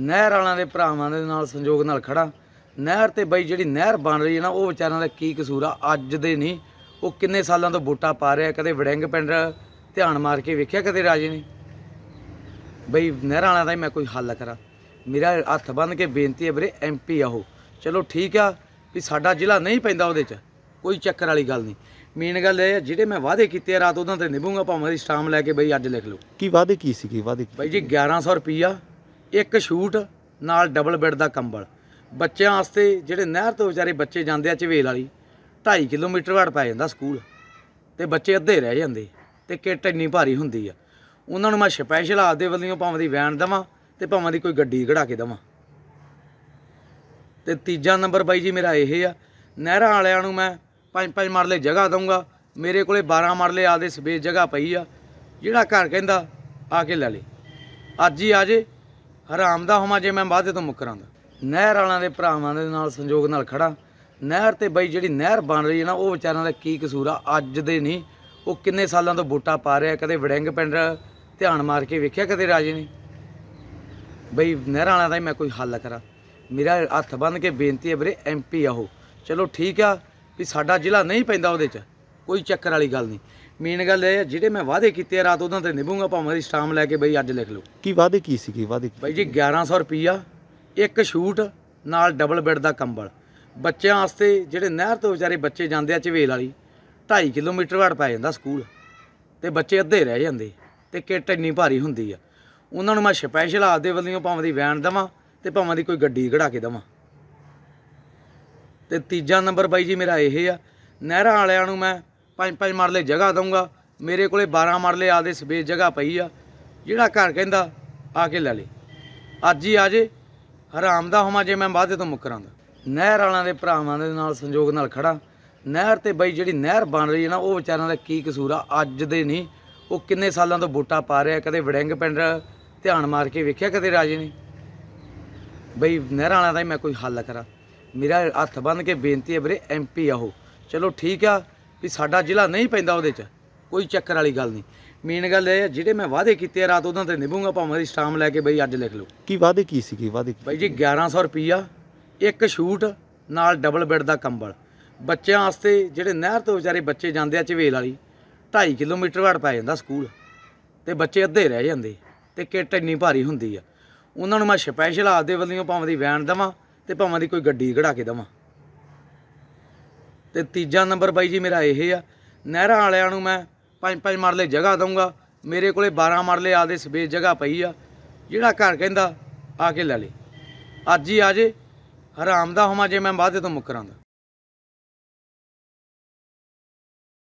ਨਹਿਰ ਵਾਲਾਂ ਦੇ ਭਰਾਵਾਂ ਦੇ ਨਾਲ ਸੰਯੋਗ ਨਾਲ ਖੜਾ ਨਹਿਰ ਤੇ ਬਈ ਜਿਹੜੀ ਨਹਿਰ ਬਣ ਰਹੀ ਹੈ ਨਾ ਉਹ ਵਿਚਾਰਿਆਂ ਦਾ ਕੀ ਕਸੂਰ ਆ ਅੱਜ ਦੇ ਨਹੀਂ ਉਹ ਕਿੰਨੇ ਸਾਲਾਂ ਤੋਂ ਬੂਟਾ ਪਾ ਰਿਹਾ ਕਦੇ ਵੜਿੰਗ ਪਿੰਡ ਧਿਆਨ ਮਾਰ ਕੇ ਵੇਖਿਆ ਕਦੇ ਰਾਜੇ ਨੇ ਬਈ ਨਹਿਰ ਵਾਲਾਂ ਦਾ ਮੈਂ ਕੋਈ ਹੱਲ ਕਰਾਂ ਮੇਰਾ ਹੱਥ ਬੰਨ ਕੇ ਬੇਨਤੀ ਹੈ ਵੀਰੇ ਐਮਪੀ ਆਹੋ ਚਲੋ ਠੀਕ ਆ ਵੀ ਸਾਡਾ ਜ਼ਿਲ੍ਹਾ ਨਹੀਂ ਪੈਂਦਾ ਉਹਦੇ 'ਚ ਕੋਈ ਚੱਕਰ ਵਾਲੀ ਗੱਲ ਨਹੀਂ ਮੇਨ ਗੱਲ ਇਹ ਜਿਹੜੇ ਮੈਂ ਵਾਅਦੇ ਕੀਤੇ ਆ ਰਾਤ ਉਹਨਾਂ ਤੇ ਨਿਭੂੰਗਾ ਭਾਵੇਂ ਦੀ ਸਟਾਮ ਲੈ ਕੇ ਬਈ ਅੱਜ ਲਿਖ ਲਓ ਕੀ ਵਾਅਦੇ ਕੀ ਸੀ ਕੀ ਵਾਅਦੇ ਬਈ ਜੀ 1100 ਰੁਪਇਆ ਇੱਕ ਸ਼ੂਟ ਨਾਲ ਡਬਲ ਬੈੱਡ ਦਾ ਕੰਬਲ ਬੱਚਿਆਂ ਵਾਸਤੇ ਜਿਹੜੇ ਨਹਿਰ ਤੋਂ ਵਿਚਾਰੇ ਬੱਚੇ ਜਾਂਦੇ ਆ ਚਵੇਲ ਵਾਲੀ 2.5 ਕਿਲੋਮੀਟਰ ਘੜ ਪੈ ਜਾਂਦਾ ਸਕੂਲ ਤੇ ਬੱਚੇ ਅੱਧੇ ਰਹਿ ਜਾਂਦੇ ਤੇ ਕਿੱਟ ਇੰਨੀ ਭਾਰੀ ਹੁੰਦੀ ਆ ਉਹਨਾਂ ਨੂੰ ਮੈਂ ਸਪੈਸ਼ਲ ਦੇ ਵੱਲੋਂ ਭਾਵੇਂ ਦੀ ਵੈਨ ਦਵਾਂ ਤੇ ਭਾਵੇਂ ਦੀ ਕੋਈ ਗੱਡੀ ਘੜਾ ਕੇ ਦਵਾਂ ਤੇ ਤੀਜਾ ਨੰਬਰ ਬਾਈ ਜੀ ਮੇਰਾ ਇਹ ਆ ਨਹਿਰਾਂ ਵਾਲਿਆਂ ਨੂੰ ਮੈਂ ਪੰਜ ਪੰਜ ਮਰਲੇ ਜਗ੍ਹਾ ਦਊਂਗਾ ਮੇਰੇ ਕੋਲੇ 12 ਮਰਲੇ ਆਦੇ ਸਪੇਸ ਜਗ੍ਹਾ ਪਈ ਆ ਜਿਹੜਾ ਘਰ ਕਹਿੰਦਾ ਆ ਕੇ ਲੈ ਲੇ ਅੱਜ ਹੀ ਆ ਜੇ ਹਰਾਮ ਦਾ ਹੋਵਾਂ ਜੇ ਮੈਂ ਵਾਅਦੇ ਤੋਂ ਮੁਕਰਾਂ ਦਾ ਨਹਿਰ ਵਾਲਾਂ ਦੇ ਭਰਾਵਾਂ ਦੇ ਨਾਲ ਸੰਯੋਗ ਨਾਲ ਖੜਾ ਨਹਿਰ ਤੇ ਬਈ ਜਿਹੜੀ ਨਹਿਰ ਬਣ ਰਹੀ ਹੈ ਨਾ ਉਹ ਵਿਚਾਰਾਂ ਦਾ ਕੀ ਕਸੂਰ ਆ ਅੱਜ ਦੇ ਨਹੀਂ ਉਹ ਕਿੰਨੇ ਸਾਲਾਂ ਤੋਂ ਵੋਟਾਂ ਪਾ ਰਿਹਾ ਕਦੇ ਵੜਿੰਗ ਪਿੰਡ ਧਿਆਨ ਮਾਰ ਕੇ ਵੇਖਿਆ ਕਦੇ ਰਾਜੇ ਨੇ ਬਈ ਨਹਿਰ ਵਾਲਾਂ ਦਾ ਮੈਂ ਕੋਈ ਹੱਲ ਕਰਾਂ ਮੇਰਾ ਹੱਥ ਬੰਨ ਕੇ ਬੇਨਤੀ ਹੈ ਵੀਰੇ ਐਮਪੀ ਆਹੋ ਚਲੋ ਠੀਕ ਆ ਵੀ ਸਾਡਾ ਜ਼ਿਲ੍ਹਾ ਨਹੀਂ ਪੈਂਦਾ ਉਹਦੇ 'ਚ ਕੋਈ ਚੱਕਰ ਵਾਲੀ ਗੱਲ ਨਹੀਂ ਮੇਨ ਗੱਲ ਇਹ ਜਿਹੜੇ ਮੈਂ ਵਾਅਦੇ ਕੀਤੇ ਰਾਤ ਉਹਨਾਂ ਤੇ ਨਿਭੂਗਾ ਭਾਵੇਂ ਦੀ ਸਟਾਮ ਲੈ ਕੇ ਬਈ ਅੱਜ ਲਿਖ ਲਓ ਕੀ ਵਾਅਦੇ ਕੀ ਸੀ ਕੀ ਵਾਅਦੇ ਬਈ ਜੀ 1100 ਰੁਪਇਆ ਇੱਕ ਸ਼ੂਟ ਨਾਲ ਡਬਲ ਬੈੱਡ ਦਾ ਕੰਬਲ ਬੱਚਿਆਂ ਵਾਸਤੇ ਜਿਹੜੇ ਨਹਿਰ ਤੋਂ ਵਿਚਾਰੇ ਬੱਚੇ ਜਾਂਦੇ ਆ ਚਵੇਲ ਵਾਲੀ 2.5 ਕਿਲੋਮੀਟਰ ਵਾੜ ਪੈ ਜਾਂਦਾ ਸਕੂਲ ਤੇ ਬੱਚੇ ਅੱਧੇ ਰਹਿ ਜਾਂਦੇ ਤੇ ਕਿੱਟ ਇੰਨੀ ਭਾਰੀ ਹੁੰਦੀ ਆ ਉਹਨਾਂ ਨੂੰ ਮੈਂ ਸਪੈਸ਼ਲ ਆਪਦੇ ਵੱਲੋਂ ਭਾਵੇਂ ਦੀ ਵੈਨ ਦਵਾਂ ਤੇ ਭਾਵੇਂ ਦੀ ਕੋਈ ਗੱਡੀ ਘੜਾ ਕੇ ਦਵਾਂ ਤੇ ਤੀਜਾ ਨੰਬਰ ਬਾਈ ਜੀ ਮੇਰਾ ਇਹ ਆ ਨਹਿਰਾਂ ਵਾਲਿਆਂ ਨੂੰ ਮੈਂ ਪੰਜ ਪੰਜ ਮਰਲੇ ਜਗ੍ਹਾ ਦਊਂਗਾ ਮੇਰੇ ਕੋਲੇ 12 ਮਰਲੇ ਆਦੇ ਸਵੇਜ ਜਗ੍ਹਾ ਪਈ ਆ ਜਿਹੜਾ ਘਰ ਕਹਿੰਦਾ ਆ ਕੇ ਲੈ ਲੇ ਅੱਜ ਹੀ ਆ ਜੇ ਹਰਾਮ ਦਾ ਹੋਵਾਂ ਜੇ ਮੈਂ ਬਾਦੇ ਤੋਂ ਮੁੱਕਰਾਂ ਦਾ ਨਹਿਰ ਵਾਲਾਂ ਦੇ ਭਰਾਵਾਂ ਦੇ ਨਾਲ ਸੰਯੋਗ ਨਾਲ ਖੜਾ ਨਹਿਰ ਤੇ ਬਈ ਜਿਹੜੀ ਨਹਿਰ ਬਣ ਰਹੀ ਹੈ ਨਾ ਉਹ ਵਿਚਾਰਿਆਂ ਦਾ ਕੀ ਕਸੂਰ ਆ ਅੱਜ ਦੇ ਨਹੀਂ ਉਹ ਕਿੰਨੇ ਸਾਲਾਂ ਤੋਂ ਬੋਟਾ ਪਾ ਰਿਹਾ ਕਦੇ ਵੜਿੰਗ ਪਿੰਡ ਧਿਆਨ ਮਾਰ ਕੇ ਵੇਖਿਆ ਕਦੇ ਰਾਜੇ ਨੇ ਬਈ ਨਹਿਰ ਵਾਲਾਂ ਦਾ ਹੀ ਮੈਂ ਕੋਈ ਹੱਲ ਕਰਾਂ ਮੇਰਾ ਹੱਥ ਬੰਨ ਕੇ ਬੇਨਤੀ ਹੈ ਵੀਰੇ ਐਮਪੀ ਆਹੋ ਚਲੋ ਠੀਕ ਆ ਵੀ ਸਾਡਾ ਜ਼ਿਲ੍ਹਾ ਨਹੀਂ ਪੈਂਦਾ ਉਹਦੇ 'ਚ ਕੋਈ ਚੱਕਰ ਵਾਲੀ ਗੱਲ ਨਹੀਂ ਮੇਨ ਗੱਲ ਇਹ ਹੈ ਜਿਹੜੇ ਮੈਂ ਵਾਅਦੇ ਕੀਤੇ ਆ ਰਾਤ ਉਹਨਾਂ ਤੇ ਨਿਭੂੰਗਾ ਭਾਵੇਂ ਦੀ ਸਟਾਮ ਲੈ ਕੇ ਬਈ ਅੱਜ ਲਿਖ ਲਓ ਕੀ ਵਾਅਦੇ ਕੀ ਸੀ ਕੀ ਵਾਅਦੇ ਬਈ ਜੀ 1100 ਰੁਪਇਆ ਇੱਕ ਸ਼ੂਟ ਨਾਲ ਡਬਲ ਬੈੱਡ ਦਾ ਕੰਬਲ ਬੱਚਿਆਂ ਵਾਸਤੇ ਜਿਹੜੇ ਨਹਿਰ ਤੋਂ ਵਿਚਾਰੇ ਬੱਚੇ ਜਾਂਦੇ ਆ ਚਵੇਲ ਵਾਲੀ 2.5 ਕਿਲੋਮੀਟਰ ਘੜ ਪੈ ਜਾਂਦਾ ਸਕੂਲ ਤੇ ਬੱਚੇ ਅੱਧੇ ਰਹਿ ਜਾਂਦੇ ਤੇ ਕਿੱਟ ਇੰਨੀ ਭਾਰੀ ਹੁੰਦੀ ਆ ਉਹਨਾਂ ਨੂੰ ਮੈਂ ਸਪੈਸ਼ਲ ਆਪਦੇ ਵੱਲੋਂ ਭਾਵੇਂ ਦੀ ਵੈਨ ਦਵਾਂ ਤੇ ਭਾਵੇਂ ਦੀ ਕੋਈ ਗੱਡੀ ਘੜਾ ਕੇ ਦਵਾਂ ਤੇ ਤੀਜਾ ਨੰਬਰ ਬਾਈ ਜੀ ਮੇਰਾ ਇਹ ਆ ਨਹਿਰਾਂ ਵਾਲਿਆਂ ਨੂੰ ਮੈਂ ਪੰਜ ਪੰਜ ਮਰਲੇ ਜਗ੍ਹਾ ਦਊਂਗਾ ਮੇਰੇ ਕੋਲੇ 12 ਮਰਲੇ ਆਦੇ ਸਵੇਜ ਜਗ੍ਹਾ ਪਈ ਆ ਜਿਹੜਾ ਘਰ ਕਹਿੰਦਾ ਆ ਕੇ ਲੈ ਲੇ ਅੱਜ ਹੀ ਆ ਜੇ ਹਰਾਮ ਦਾ ਹੋਵਾਂ ਜੇ ਮੈਂ ਬਾਅਦੇ ਤੋਂ ਮੁੱਕਰਾਂਦਾ